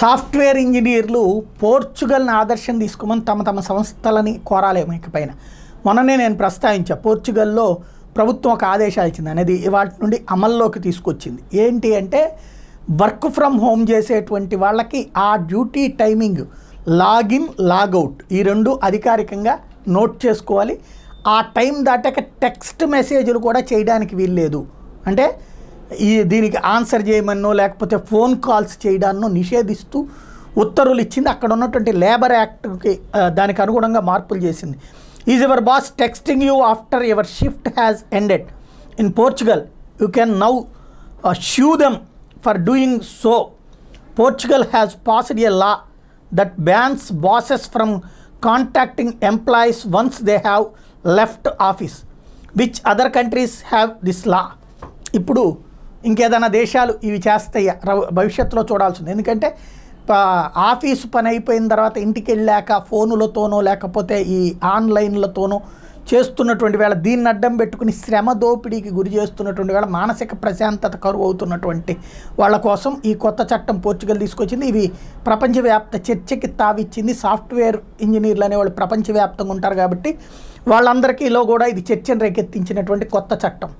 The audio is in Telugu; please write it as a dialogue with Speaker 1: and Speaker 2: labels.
Speaker 1: సాఫ్ట్వేర్ ఇంజనీర్లు పోర్చుగల్ని ఆదర్శం తీసుకోమని తమ తమ సంస్థలని కోరాలేము ఇకపైన మొన్ననే నేను ప్రస్తావించా పోర్చుగల్లో ప్రభుత్వం ఒక ఆదేశాలు ఇచ్చింది అనేది వాటి నుండి అమల్లోకి తీసుకొచ్చింది ఏంటి అంటే వర్క్ ఫ్రమ్ హోమ్ చేసేటువంటి వాళ్ళకి ఆ డ్యూటీ టైమింగ్ లాగిన్ లాగౌట్ ఈ రెండు అధికారికంగా నోట్ చేసుకోవాలి ఆ టైం దాటాక టెక్స్ట్ మెసేజ్లు కూడా చేయడానికి వీల్లేదు అంటే ఈ దీనికి ఆన్సర్ చేయమన్నో లేకపోతే ఫోన్ కాల్స్ చేయడాన్నో నిషేధిస్తూ ఉత్తర్వులు ఇచ్చింది అక్కడ ఉన్నటువంటి లేబర్ యాక్ట్కి దానికి అనుగుణంగా మార్పులు చేసింది is your boss texting you after your shift has ended in Portugal you can now sue them for doing so Portugal has passed a law that bans bosses from contacting employees once they have left office which other countries have this law ఇప్పుడు ఇంకేదైనా దేశాలు ఇవి చేస్తాయి భవిష్యత్తులో చూడాల్సింది ఎందుకంటే ఆఫీసు పని అయిపోయిన తర్వాత ఇంటికి వెళ్ళాక ఫోనులతోనో లేకపోతే ఈ ఆన్లైన్లతోనో చేస్తున్నటువంటి వేళ దీన్ని అడ్డం పెట్టుకుని శ్రమ దోపిడీకి గురి చేస్తున్నటువంటి వేళ మానసిక ప్రశాంతత కరువు అవుతున్నటువంటి వాళ్ళ కోసం ఈ కొత్త చట్టం పోర్చుగల్ తీసుకొచ్చింది ఇవి ప్రపంచవ్యాప్త చర్చకి తావిచ్చింది సాఫ్ట్వేర్ ఇంజనీర్లు అనేవాళ్ళు ప్రపంచవ్యాప్తంగా ఉంటారు కాబట్టి వాళ్ళందరికీలో కూడా ఇది చర్చను రేకెత్తించినటువంటి కొత్త చట్టం